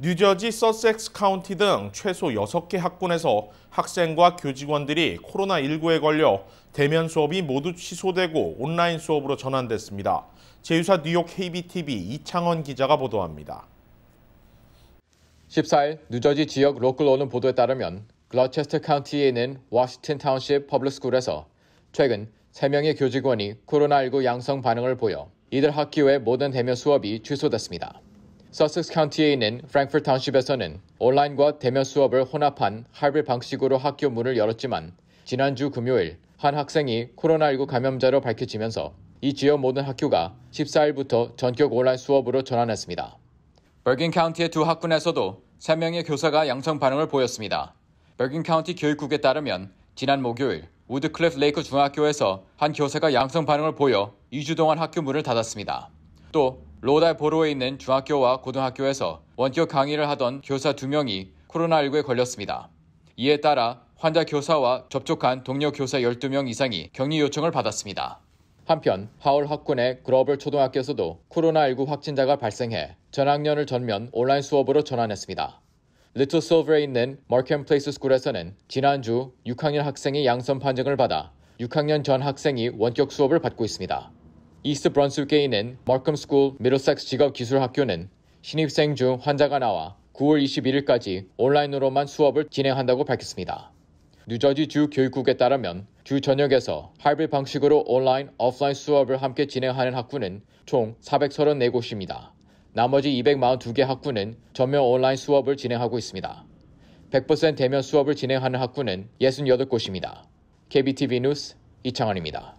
뉴저지 서섹스 카운티 등 최소 6개 학군에서 학생과 교직원들이 코로나19에 걸려 대면 수업이 모두 취소되고 온라인 수업으로 전환됐습니다. 제휴사 뉴욕 KBTV 이창원 기자가 보도합니다. 14일 뉴저지 지역 로컬 오는 보도에 따르면 글러체스터 카운티에 있는 워싱턴 타운십 퍼블릭스쿨에서 최근 3명의 교직원이 코로나19 양성 반응을 보여 이들 학기 외 모든 대면 수업이 취소됐습니다. 서섹스 카운티에 있는 프랭크 타운십에서는 온라인과 대면 수업을 혼합한 하 할빌 방식으로 학교 문을 열었지만 지난주 금요일 한 학생이 코로나19 감염자로 밝혀지면서 이 지역 모든 학교가 14일부터 전격 온라인 수업으로 전환했습니다. 버긴 카운티의 두 학군에서도 3명의 교사가 양성 반응을 보였습니다. 버긴 카운티 교육국에 따르면 지난 목요일 우드클래프 레이크 중학교에서 한 교사가 양성 반응을 보여 2주 동안 학교 문을 닫았습니다. 또 로달보로에 있는 중학교와 고등학교에서 원격 강의를 하던 교사 두명이 코로나19에 걸렸습니다. 이에 따라 환자 교사와 접촉한 동료 교사 12명 이상이 격리 요청을 받았습니다. 한편 하울 학군의 그로벌 초등학교에서도 코로나19 확진자가 발생해 전학년을 전면 온라인 수업으로 전환했습니다. 리틀 실버에 있는 머켄 플레이스 스쿨에서는 지난주 6학년 학생이 양성 판정을 받아 6학년 전 학생이 원격 수업을 받고 있습니다. 이스트 브런스윅에 있는 머컴 스쿨 미러섹스 직업기술학교는 신입생 중 환자가 나와 9월 21일까지 온라인으로만 수업을 진행한다고 밝혔습니다. 뉴저지 주 교육국에 따르면 주 전역에서 하이브리 방식으로 온라인, 오프라인 수업을 함께 진행하는 학군은 총 434곳입니다. 나머지 242개 학군은 전면 온라인 수업을 진행하고 있습니다. 100% 대면 수업을 진행하는 학군은 68곳입니다. KBTV 뉴스 이창원입니다.